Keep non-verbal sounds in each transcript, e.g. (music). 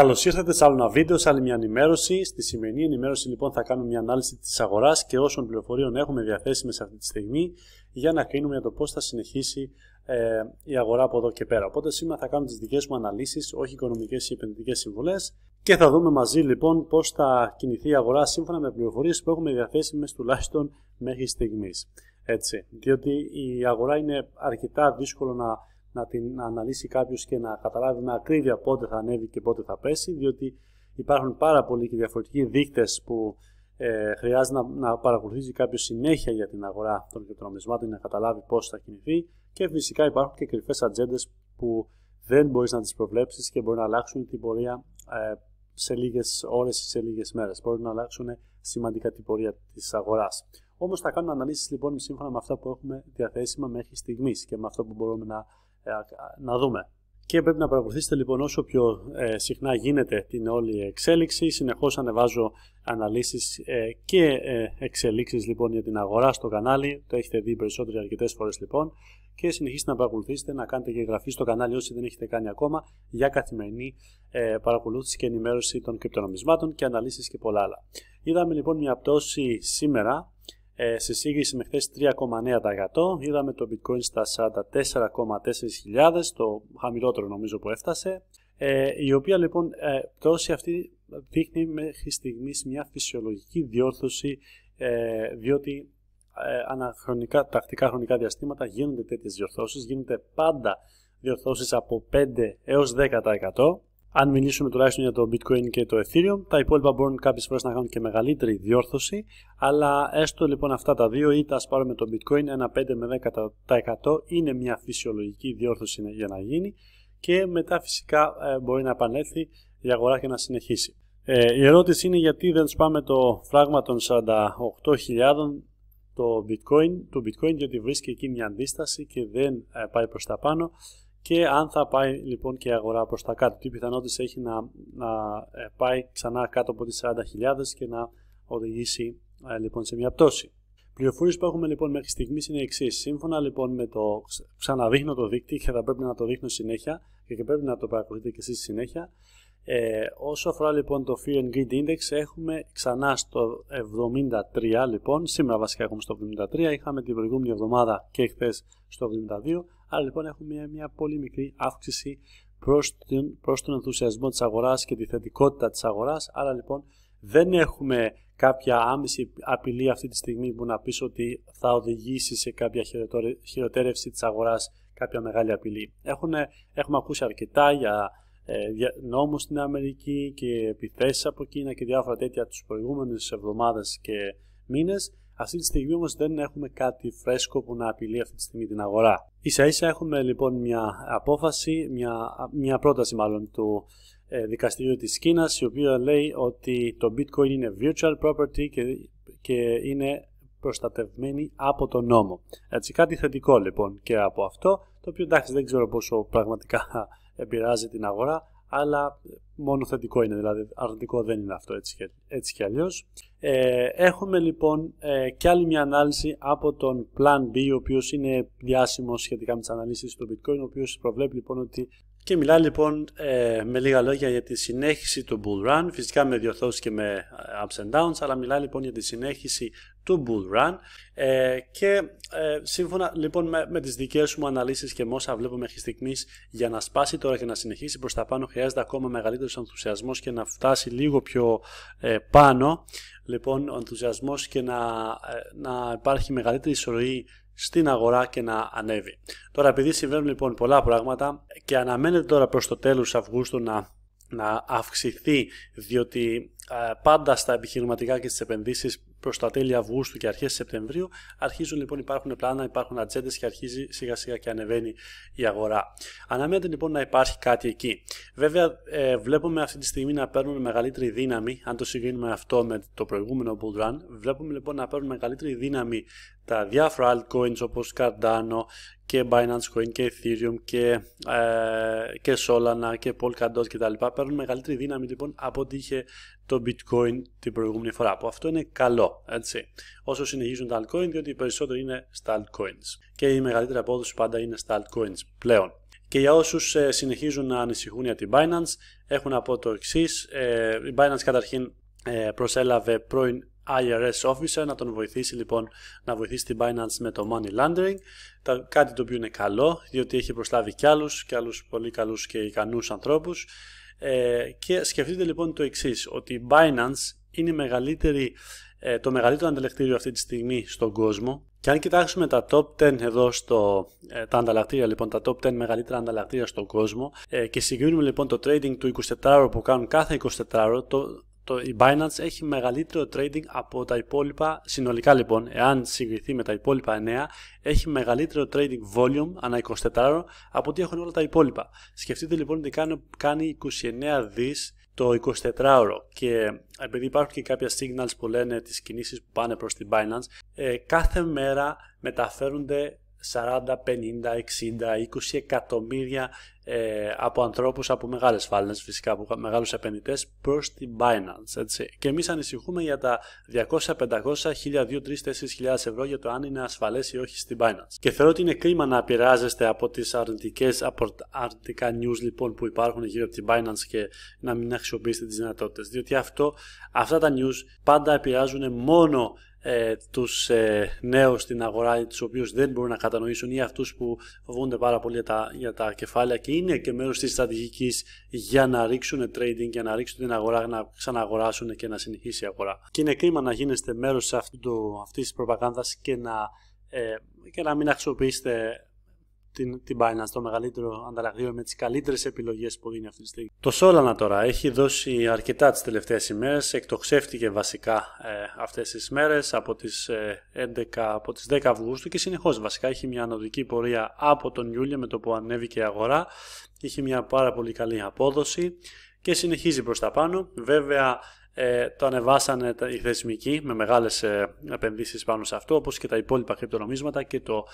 Καλώς ήρθατε σε άλλο ένα βίντεο, σε άλλη μια ενημέρωση. Στη σημερινή ενημέρωση, λοιπόν, θα κάνουμε μια ανάλυση της αγοράς και όσων πληροφοριών έχουμε διαθέσιμες αυτή τη στιγμή για να κρίνουμε για το πώς θα συνεχίσει ε, η αγορά από εδώ και πέρα. Οπότε, σήμερα θα κάνουμε τις δικές μου αναλύσεις, όχι οικονομικές ή επενδυτικές συμβουλές και θα δούμε μαζί, λοιπόν, πώς θα κινηθεί η αγορά σύμφωνα με πληροφορίες που έχουμε διαθέσιμες τουλάχιστον μέχρι στιγμής. Έτσι, διότι η αγορά είναι αρκετά δύσκολο να να την αναλύσει κάποιος και να καταλάβει με ακρίβεια πότε θα ανέβει και πότε θα πέσει, διότι υπάρχουν πάρα πολλοί και διαφορετικοί δείκτες που ε, χρειάζεται να, να παρακολουθήσει κάποιος συνέχεια για την αγορά των για να καταλάβει πώς θα κινηθεί και φυσικά υπάρχουν και κρυφές ατζέντες που δεν μπορείς να τις προβλέψεις και μπορεί να αλλάξουν την πορεία ε, σε λίγες ώρες ή σε λίγες μέρες. Μπορεί να αλλάξουν σημαντικά την πορεία της αγοράς. Όμως θα κάνουμε αναλύσεις λοιπόν σύμφωνα με αυτά που έχουμε διαθέσιμα μέχρι στιγμής και με αυτό που μπορούμε να ε, να δούμε. Και πρέπει να παρακολουθήσετε λοιπόν όσο πιο ε, συχνά γίνεται την όλη εξέλιξη. Συνεχώς ανεβάζω αναλύσεις ε, και ε, εξελίξεις λοιπόν για την αγορά στο κανάλι. Το έχετε δει περισσότεροι αρκετές φορές λοιπόν. Και συνεχίστε να παρακολουθήσετε, να κάνετε και εγγραφή στο κανάλι όσοι δεν έχετε κάνει ακόμα για καθημερινή παρακολούθηση και ενημέρωση των κρυπτονομισμάτων και αναλύσεις και πολλά άλλα. Είδαμε λοιπόν μια πτώση σήμερα ε, σε σύγκριση με χθες 3,9%. Είδαμε το bitcoin στα 44,4 το χαμηλότερο νομίζω που έφτασε. Ε, η οποία λοιπόν ε, πτώση αυτή δείχνει μέχρι στιγμής μια φυσιολογική διόρθωση ε, διότι ε, αναχρονικά, τακτικά χρονικά διαστήματα γίνονται τέτοιες διορθώσεις, γίνονται πάντα διορθώσεις από 5 έως 10% αν μιλήσουμε τουλάχιστον για το Bitcoin και το Ethereum, τα υπόλοιπα μπορούν κάποιες φορές να κάνουν και μεγαλύτερη διόρθωση, αλλά έστω λοιπόν αυτά τα δύο, είτε ας πάρουμε το Bitcoin, ένα 5 με 10% είναι μια φυσιολογική διόρθωση για να γίνει και μετά φυσικά ε, μπορεί να επανέλθει η αγορά και να συνεχίσει. Ε, η ερώτηση είναι γιατί δεν σπάμε το φράγμα των 48.000 το bitcoin, του bitcoin γιατί βρίσκει εκεί μια αντίσταση και δεν ε, πάει προς τα πάνω και αν θα πάει λοιπόν και η αγορά προς τα κάτω. Τι πιθανότητες έχει να, να ε, πάει ξανά κάτω από τις 40.000 και να οδηγήσει ε, λοιπόν σε μια πτώση. Πληροφορίες που έχουμε λοιπόν μέχρι στιγμής είναι εξής. Σύμφωνα λοιπόν με το ξαναδείχνω το δίκτυο και θα πρέπει να το δείχνω συνέχεια και, και πρέπει να το παρακολουθείτε και εσείς συνέχεια. Ε, όσο αφορά λοιπόν το Fear and Greed Index έχουμε ξανά στο 73 λοιπόν, σήμερα βασικά έχουμε στο 73, είχαμε την προηγούμενη εβδομάδα και χθες στο 72, άρα λοιπόν έχουμε μια, πολύ μικρή αύξηση προς, προς τον ενθουσιασμό της αγοράς και τη θετικότητα της αγοράς, άρα λοιπόν δεν έχουμε κάποια άμεση απειλή αυτή τη στιγμή που να πεις ότι θα οδηγήσει σε κάποια χειροτέρευση της αγοράς κάποια μεγάλη απειλή. Έχουν, έχουμε ακούσει αρκετά για ε, νόμους στην Αμερική και επιθέσεις από Κίνα και διάφορα τέτοια τους προηγούμενες εβδομάδες και μήνες. Αυτή τη στιγμή δεν έχουμε κάτι φρέσκο που να απειλεί αυτή τη στιγμή την αγορά. Ίσα ίσα έχουμε λοιπόν μια απόφαση, μια, μια πρόταση μάλλον του ε, δικαστηρίου της Κίνας η οποία λέει ότι το bitcoin είναι virtual property και, και είναι προστατευμένη από τον νόμο. Έτσι κάτι θετικό λοιπόν και από αυτό το οποίο εντάξει δεν ξέρω πόσο πραγματικά (laughs) επηρεάζει την αγορά, αλλά μόνο θετικό είναι, δηλαδή αρνητικό δεν είναι αυτό έτσι και, έτσι και αλλιώς. Ε, έχουμε λοιπόν ε, και άλλη μια ανάλυση από τον Plan B, ο οποίος είναι διάσημος σχετικά με τις αναλύσεις του Bitcoin, ο οποίος προβλέπει λοιπόν ότι και μιλάει λοιπόν ε, με λίγα λόγια για τη συνέχιση του bull run, φυσικά με διορθώσεις και με ε, ups and downs, αλλά μιλάει λοιπόν για τη συνέχιση του Bull Run ε, και ε, σύμφωνα λοιπόν με, με τις δικές μου αναλύσεις και με όσα βλέπω μέχρι στιγμής για να σπάσει τώρα και να συνεχίσει προς τα πάνω χρειάζεται ακόμα μεγαλύτερος ενθουσιασμός και να φτάσει λίγο πιο ε, πάνω λοιπόν ο ενθουσιασμός και να, ε, να υπάρχει μεγαλύτερη ισορροή στην αγορά και να ανέβει. Τώρα επειδή συμβαίνουν λοιπόν πολλά πράγματα και αναμένεται τώρα προς το τέλος Αυγούστου να να αυξηθεί διότι ε, πάντα στα επιχειρηματικά και στις επενδύσεις προς τα τέλη Αυγούστου και αρχές Σεπτεμβρίου. Αρχίζουν λοιπόν, υπάρχουν πλάνα, υπάρχουν ατζέντες και αρχίζει σιγά σιγά και ανεβαίνει η αγορά. Αναμένεται λοιπόν να υπάρχει κάτι εκεί. Βέβαια, ε, βλέπουμε αυτή τη στιγμή να παίρνουν μεγαλύτερη δύναμη, αν το συγκρίνουμε αυτό με το προηγούμενο bull run, βλέπουμε λοιπόν να παίρνουν μεγαλύτερη δύναμη τα διάφορα altcoins όπως Cardano και Binance Coin και Ethereum και, ε, και Solana και Polkadot κτλ. Παίρνουν μεγαλύτερη δύναμη λοιπόν από ό,τι είχε το bitcoin την προηγούμενη φορά, που αυτό είναι καλό, έτσι. Όσο συνεχίζουν τα altcoin, διότι περισσότεροι είναι στα altcoins. Και η μεγαλύτερη απόδοση πάντα είναι στα altcoins πλέον. Και για όσους ε, συνεχίζουν να ανησυχούν για την Binance, έχουν από το εξής. Ε, η Binance καταρχήν ε, προσέλαβε πρώην IRS officer να τον βοηθήσει λοιπόν να βοηθήσει την Binance με το money laundering κάτι το οποίο είναι καλό διότι έχει προσλάβει κι άλλους και άλλους πολύ καλούς και ικανούς ανθρώπους ε, και σκεφτείτε λοιπόν το εξής, ότι η Binance είναι ε, το μεγαλύτερο ανταλλακτήριο αυτή τη στιγμή στον κόσμο. Και αν κοιτάξουμε τα top 10 εδώ στο, ε, τα ανταλλακτήρια, λοιπόν, τα top 10 μεγαλύτερα ανταλλακτήρια στον κόσμο και συγκρίνουμε λοιπόν το trading του 24 που κάνουν κάθε 24 το, το, η Binance έχει μεγαλύτερο trading από τα υπόλοιπα, συνολικά λοιπόν, εάν συγκριθεί με τα υπόλοιπα 9, έχει μεγαλύτερο trading volume ανά 24 από ό,τι έχουν όλα τα υπόλοιπα. Σκεφτείτε λοιπόν ότι κάνει, κάνει 29 δις το 24ωρο και επειδή υπάρχουν και κάποια signals που λένε τις κινήσεις που πάνε προς την Binance, ε, κάθε μέρα μεταφέρονται 40, 50, 60, 20 εκατομμύρια ε, από ανθρώπους από μεγάλες φάλαινες φυσικά, από μεγάλους επενδυτές προς την Binance. Έτσι. Και εμείς ανησυχούμε για τα 200, 500, 1000, 2.000, 3, 4.000 ευρώ για το αν είναι ασφαλές ή όχι στην Binance. Και θεωρώ ότι είναι κρίμα να επηρεάζεστε από τις αρνητικές από αρνητικά news λοιπόν που υπάρχουν γύρω από την Binance και να μην αξιοποιήσετε τις δυνατότητες, Διότι αυτό, αυτά τα news πάντα επηρεάζουν μόνο ε, τους ε, νέους στην αγορά τους οποίους δεν μπορούν να κατανοήσουν ή αυτούς που φοβούνται πάρα πολύ για τα, για τα κεφάλαια και είναι και μέρος της στρατηγικής για να ρίξουν trading, για να ρίξουν την αγορά, να ξαναγοράσουν και να συνεχίσει η αγορά. Και είναι κρίμα να γίνεστε μέρος αυτού του, αυτής της προπαγάνδας και να, ε, και να μην αξιοποιήσετε την, την Binance, το μεγαλύτερο ανταλλαγείο με τις καλύτερες επιλογές που δίνει αυτή τη στιγμή. Το Solana τώρα έχει δώσει αρκετά τις τελευταίες ημέρες. Εκτοξεύτηκε βασικά ε, αυτές τις μέρες από τις 11, από τις 10 ε, Αυγούστου και συνεχώς βασικά έχει μια ανωδική πορεία από τον Ιούλιο με το που ανέβηκε η αγορά. Είχε μια πάρα πολύ καλή απόδοση και συνεχίζει προς τα πάνω. Βέβαια ε, το ανεβάσανε οι θεσμικοί με μεγάλες ε, επενδύσεις πάνω σε αυτό, όπως και τα υπόλοιπα κρυπτονομίσματα και το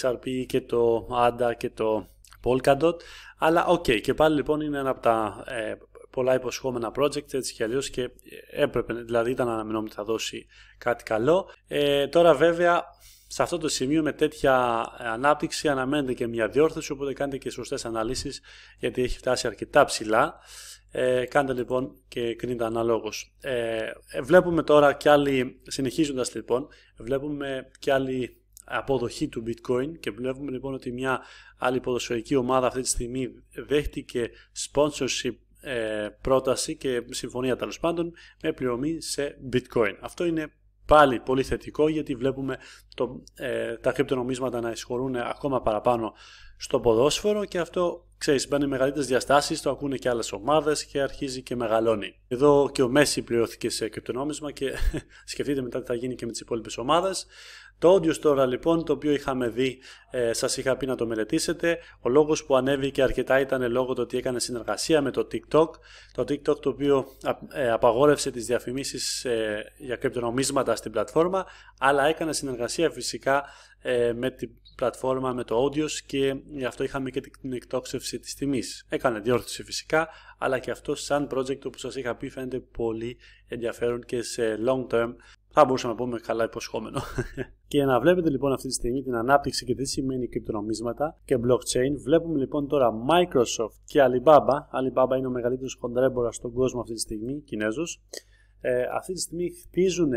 XRP και το ADA και το Polkadot. Αλλά οκ, okay, και πάλι λοιπόν είναι ένα από τα ε, πολλά υποσχόμενα project έτσι και αλλιώς και έπρεπε, δηλαδή ήταν αναμενόμενο ότι θα δώσει κάτι καλό. Ε, τώρα βέβαια σε αυτό το σημείο με τέτοια ε, ανάπτυξη αναμένεται και μια διόρθωση, οπότε κάντε και σωστές αναλύσεις γιατί έχει φτάσει αρκετά ψηλά. Ε, κάντε λοιπόν και κρίντε αναλόγως. Ε, ε, βλέπουμε τώρα και άλλη, συνεχίζοντας λοιπόν, βλέπουμε και άλλη αποδοχή του bitcoin και βλέπουμε λοιπόν ότι μια άλλη ποδοσφαιρική ομάδα αυτή τη στιγμή δέχτηκε sponsorship ε, πρόταση και συμφωνία τέλος πάντων με πληρωμή σε bitcoin. Αυτό είναι Πάλι πολύ θετικό γιατί βλέπουμε το, ε, τα κρυπτονομίσματα να εισχωρούν ακόμα παραπάνω στο ποδόσφαιρο και αυτό ξέρεις μπαίνει μεγαλύτερες διαστάσεις, το ακούνε και άλλες ομάδες και αρχίζει και μεγαλώνει. Εδώ και ο Μέση πληρώθηκε σε κρυπτονόμισμα και (laughs) σκεφτείτε μετά τι θα γίνει και με τις υπόλοιπες ομάδες. Το audio τώρα λοιπόν το οποίο είχαμε δει ε, σας είχα πει να το μελετήσετε. Ο λόγος που ανέβηκε αρκετά ήταν λόγω του ότι έκανε συνεργασία με το TikTok. Το TikTok το οποίο ε, απαγόρευσε τις διαφημίσεις ε, για κρυπτονομίσματα στην πλατφόρμα αλλά έκανε συνεργασία φυσικά ε, με την πλατφόρμα, με το audio και γι' αυτό είχαμε και την εκτόξευση της τιμής. Έκανε διόρθωση φυσικά αλλά και αυτό σαν project που σας είχα πει φαίνεται πολύ ενδιαφέρον και σε long term θα μπορούσαμε να πούμε καλά υποσχόμενο. (laughs) και να βλέπετε λοιπόν αυτή τη στιγμή την ανάπτυξη και τι σημαίνει κρυπτονομίσματα και blockchain. Βλέπουμε λοιπόν τώρα Microsoft και Alibaba. Alibaba είναι ο μεγαλύτερος χοντρέμπορας στον κόσμο αυτή τη στιγμή, Κινέζος. Ε, αυτή τη στιγμή χτίζουν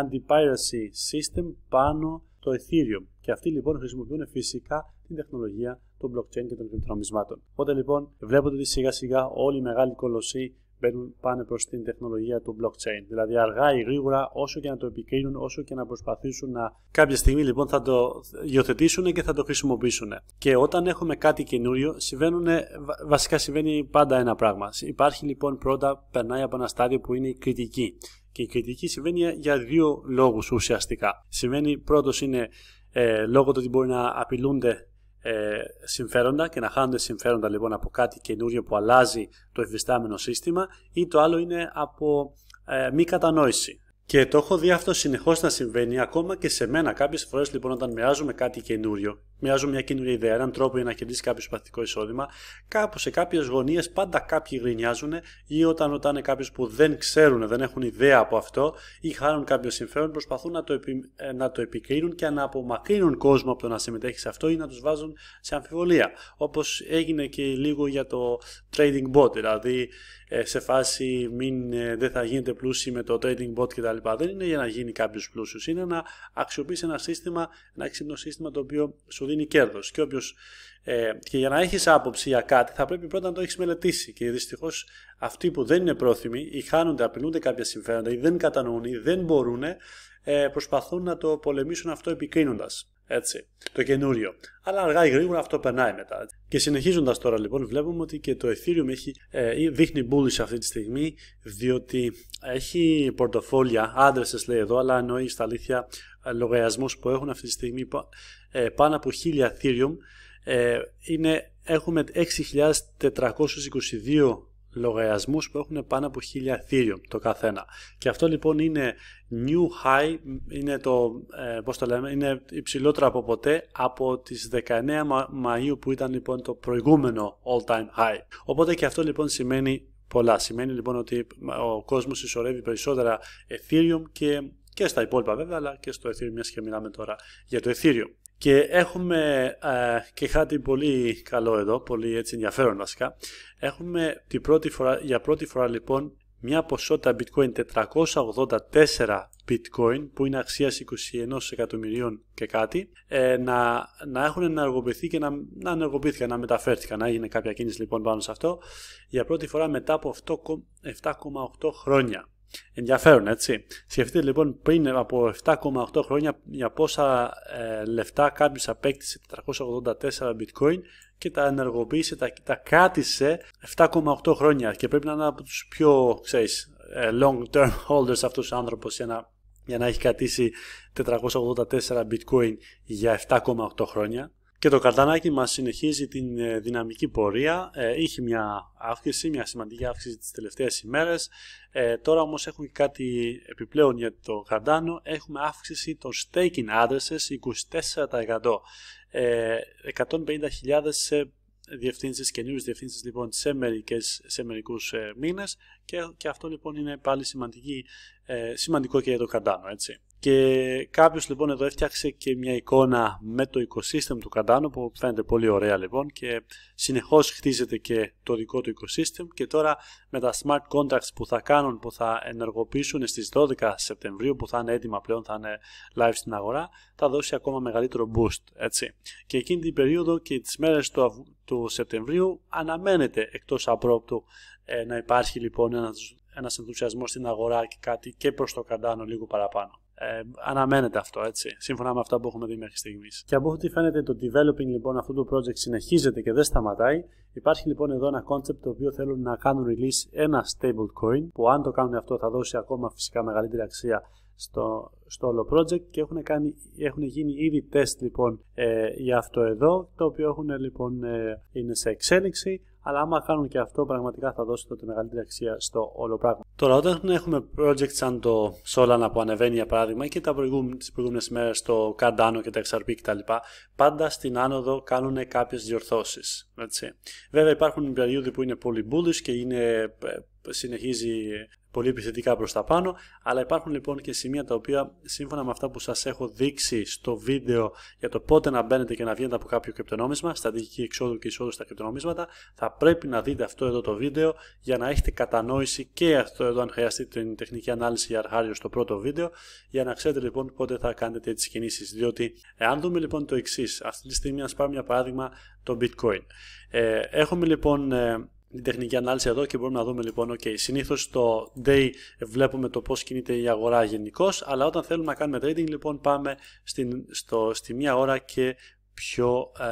anti-piracy system πάνω το Ethereum. Και αυτοί λοιπόν χρησιμοποιούν φυσικά την τεχνολογία του blockchain και των κρυπτονομισμάτων. Οπότε λοιπόν βλέπετε ότι σιγά σιγά όλοι οι μεγάλοι κολοσσοί μπαίνουν, πάνε προς την τεχνολογία του blockchain. Δηλαδή αργά ή γρήγορα όσο και να το επικρίνουν, όσο και να προσπαθήσουν να... Κάποια στιγμή λοιπόν θα το υιοθετήσουν και θα το χρησιμοποιήσουν. Και όταν έχουμε κάτι καινούριο, βασικά συμβαίνει πάντα ένα πράγμα. Υπάρχει λοιπόν πρώτα, περνάει από ένα στάδιο που είναι η κριτική. Και η κριτική συμβαίνει για δύο λόγους ουσιαστικά. Σημαίνει πρώτος είναι ε, λόγω του ότι μπορεί να απειλούνται ε, συμφέροντα και να χάνονται συμφέροντα λοιπόν από κάτι καινούριο που αλλάζει το εφιστάμενο σύστημα ή το άλλο είναι από ε, μη κατανόηση. Και το έχω δει αυτό συνεχώς να συμβαίνει ακόμα και σε μένα. Κάποιες φορές λοιπόν, όταν μοιράζομαι κάτι καινούριο μοιάζουν μια καινούργια ιδέα, έναν τρόπο για να κερδίσει κάποιος παθητικό εισόδημα. Κάπου σε κάποιες γωνίες πάντα κάποιοι γρινιάζουν ή όταν ρωτάνε κάποιους που δεν ξέρουν, δεν έχουν ιδέα από αυτό ή χάνουν κάποιο συμφέρον, προσπαθούν να το, επι, ε, να το επικρίνουν και να απομακρύνουν κόσμο από το να συμμετέχει σε αυτό ή να τους βάζουν σε αμφιβολία. Όπως έγινε και λίγο για το trading bot, δηλαδή ε, σε φάση μην, ε, δεν θα γίνετε πλούσιοι με το trading bot κτλ. Δεν είναι για να γίνει κάποιος πλούσιος, είναι να αξιοποιήσει ένα σύστημα, ένα σύστημα το οποίο σου σου δίνει κέρδος. Και, ε, και για να έχεις άποψη για κάτι, θα πρέπει πρώτα να το έχεις μελετήσει. Και δυστυχώς αυτοί που δεν είναι πρόθυμοι ή χάνονται, απειλούνται κάποια συμφέροντα ή δεν κατανοούν ή δεν μπορούν, ε, προσπαθούν να το πολεμήσουν αυτό επικρίνοντας. Έτσι, το καινούριο. Αλλά αργά ή γρήγορα αυτό περνάει μετά. Και συνεχίζοντας τώρα λοιπόν, βλέπουμε ότι και το Ethereum έχει, ε, δείχνει bullish αυτή τη στιγμή, διότι έχει πορτοφόλια, addresses λέει εδώ, αλλά εννοεί στα αλήθεια ε, λογαριασμού που έχουν αυτή τη στιγμή ε, πάνω από 1000 Ethereum. είναι, έχουμε 6.422 λογαριασμούς που έχουν πάνω από 1000 Ethereum το καθένα. Και αυτό λοιπόν είναι new high, είναι, το, ε, πώς το λέμε, είναι υψηλότερο από ποτέ από τις 19 Μαΐου που ήταν λοιπόν το προηγούμενο all time high. Οπότε και αυτό λοιπόν σημαίνει πολλά. Σημαίνει λοιπόν ότι ο κόσμος συσσωρεύει περισσότερα Ethereum και, και στα υπόλοιπα βέβαια, αλλά και στο Ethereum, μιας και μιλάμε τώρα για το Ethereum. Και έχουμε και κάτι πολύ καλό εδώ, πολύ έτσι ενδιαφέρον βασικά. Έχουμε την πρώτη φορά, για πρώτη φορά λοιπόν μια ποσότητα bitcoin 484 bitcoin που είναι αξίας 21 εκατομμυρίων και κάτι ε, να, να έχουν ενεργοποιηθεί και να, να ενεργοποιήθηκαν, να μεταφέρθηκαν, να έγινε κάποια κίνηση λοιπόν πάνω σε αυτό για πρώτη φορά μετά από 7,8 χρόνια. Ενδιαφέρον, έτσι. Σκεφτείτε λοιπόν πριν από 7,8 χρόνια για πόσα ε, λεφτά κάποιος απέκτησε 484 bitcoin και τα ενεργοποίησε, τα, κάτισε κράτησε 7,8 χρόνια και πρέπει να είναι από τους πιο, ξέρεις, ε, long term (laughs) holders αυτός ο άνθρωπος για να, για να έχει κρατήσει 484 bitcoin για 7,8 χρόνια. Και το καρτανάκι μας συνεχίζει την ε, δυναμική πορεία. Ε, είχε μια αύξηση, μια σημαντική αύξηση τις τελευταίες ημέρες. Ε, τώρα όμως έχουμε κάτι επιπλέον για το καρτάνο. Έχουμε αύξηση των staking addresses 24%. Ε, 150.000 σε διευθύνσεις, καινούριες διευθύνσεις λοιπόν σε, μερικές, σε μερικούς ε, μήνες και, και αυτό λοιπόν είναι πάλι σημαντική, σημαντικό και για το καρτάνο έτσι. Και κάποιος λοιπόν εδώ έφτιαξε και μια εικόνα με το οικοσύστημα του καντάνο που φαίνεται πολύ ωραία λοιπόν και συνεχώς χτίζεται και το δικό του οικοσύστημα και τώρα με τα smart contracts που θα κάνουν που θα ενεργοποιήσουν στις 12 Σεπτεμβρίου που θα είναι έτοιμα πλέον, θα είναι live στην αγορά θα δώσει ακόμα μεγαλύτερο boost έτσι. Και εκείνη την περίοδο και τις μέρες του, του Σεπτεμβρίου αναμένεται εκτός απρόπτου ε, να υπάρχει λοιπόν ένας ένας ενθουσιασμός στην αγορά και κάτι και προς το καντάνο λίγο παραπάνω. Ε, αναμένεται αυτό, έτσι, σύμφωνα με αυτά που έχουμε δει μέχρι στιγμής. Και από ό,τι φαίνεται, το developing λοιπόν αυτού του project συνεχίζεται και δεν σταματάει. Υπάρχει λοιπόν εδώ ένα concept το οποίο θέλουν να κάνουν release ένα stable coin που αν το κάνουν αυτό θα δώσει ακόμα φυσικά μεγαλύτερη αξία στο, στο όλο project και έχουν, κάνει, έχουν γίνει ήδη τεστ λοιπόν ε, για αυτό εδώ, το οποίο έχουν λοιπόν ε, είναι σε εξέλιξη. Αλλά άμα κάνουν και αυτό, πραγματικά θα δώσει τη μεγαλύτερη αξία στο όλο πράγμα. Τώρα, όταν έχουμε project σαν το Solana που ανεβαίνει για παράδειγμα και τα προηγούμενε τις προηγούμενες μέρες το Cardano και τα XRP κτλ. Πάντα στην άνοδο κάνουν κάποιες διορθώσεις. Βέβαια υπάρχουν περίοδοι που είναι πολύ bullish και είναι ε, συνεχίζει πολύ επιθετικά προς τα πάνω, αλλά υπάρχουν λοιπόν και σημεία τα οποία σύμφωνα με αυτά που σας έχω δείξει στο βίντεο για το πότε να μπαίνετε και να βγαίνετε από κάποιο κρυπτονόμισμα, στρατηγική εξόδου και εισόδου στα κρυπτονομίσματα, θα πρέπει να δείτε αυτό εδώ το βίντεο για να έχετε κατανόηση και αυτό εδώ αν χρειαστεί την τεχνική ανάλυση για αρχάριο στο πρώτο βίντεο, για να ξέρετε λοιπόν πότε θα κάνετε τέτοιες κινήσεις, διότι εάν δούμε λοιπόν το εξής, αυτή τη στιγμή να πάρουμε για παράδειγμα το bitcoin. Ε, έχουμε λοιπόν ε, την τεχνική ανάλυση εδώ και μπορούμε να δούμε λοιπόν, ok, συνήθως το day βλέπουμε το πώς κινείται η αγορά γενικώς, αλλά όταν θέλουμε να κάνουμε trading λοιπόν πάμε στην, στο, στη μία ώρα και πιο, ε,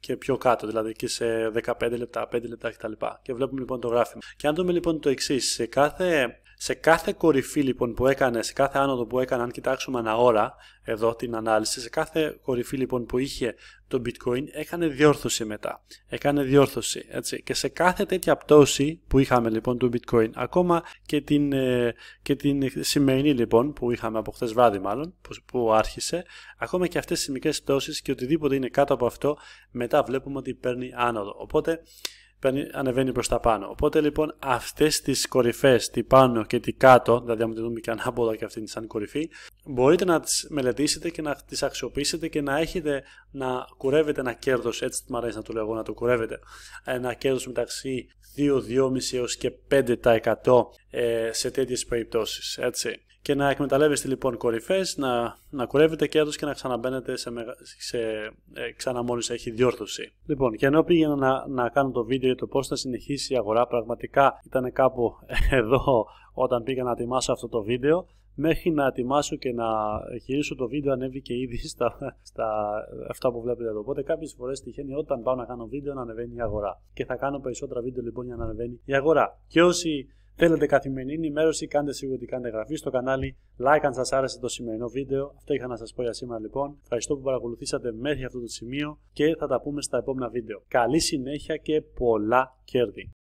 και πιο κάτω, δηλαδή και σε 15 λεπτά, 5 λεπτά κτλ. Και βλέπουμε λοιπόν το γράφημα. Και αν δούμε λοιπόν το εξής, σε κάθε σε κάθε κορυφή λοιπόν που έκανε, σε κάθε άνοδο που έκανε, αν κοιτάξουμε ένα ώρα εδώ την ανάλυση, σε κάθε κορυφή λοιπόν που είχε το bitcoin έκανε διόρθωση μετά. Έκανε διόρθωση. Έτσι. Και σε κάθε τέτοια πτώση που είχαμε λοιπόν το bitcoin, ακόμα και την, ε, και την σημερινή λοιπόν που είχαμε από χθες βράδυ μάλλον, που, που άρχισε, ακόμα και αυτές τις μικρές πτώσεις και οτιδήποτε είναι κάτω από αυτό, μετά βλέπουμε ότι παίρνει άνοδο. Οπότε ανεβαίνει προς τα πάνω. Οπότε λοιπόν αυτές τις κορυφές, τη πάνω και τη κάτω, δηλαδή αν τη δούμε και ανάποδα και αυτήν σαν κορυφή, μπορείτε να τις μελετήσετε και να τις αξιοποιήσετε και να έχετε να κουρεύετε ένα κέρδος, έτσι μου αρέσει να το λέω εγώ, να το κουρεύετε, ένα κέρδος μεταξύ 2-2,5 έως και 5% ε, σε τέτοιες περιπτώσεις, έτσι. Και να εκμεταλλεύεστε λοιπόν κορυφές, να, να κουρεύετε κέρδος και να ξαναμπαίνετε σε, μεγα... σε ε, ξανά μόλις έχει διόρθωση. Λοιπόν, και ενώ πήγαινα να, να κάνω το βίντεο για το πώς θα συνεχίσει η αγορά, πραγματικά ήταν κάπου (laughs) εδώ όταν πήγα να ετοιμάσω αυτό το βίντεο, μέχρι να ετοιμάσω και να γυρίσω το βίντεο ανέβηκε ήδη στα, στα αυτά που βλέπετε εδώ. Οπότε κάποιες φορές τυχαίνει όταν πάω να κάνω βίντεο να ανεβαίνει η αγορά. Και θα κάνω περισσότερα βίντεο λοιπόν για να ανεβαίνει η αγορά. Και όσοι θέλετε καθημερινή ενημέρωση, κάντε σίγουρα ότι κάνετε εγγραφή στο κανάλι. Like αν σας άρεσε το σημερινό βίντεο. Αυτό είχα να σας πω για σήμερα λοιπόν. Ευχαριστώ που παρακολουθήσατε μέχρι αυτό το σημείο και θα τα πούμε στα επόμενα βίντεο. Καλή συνέχεια και πολλά κέρδη.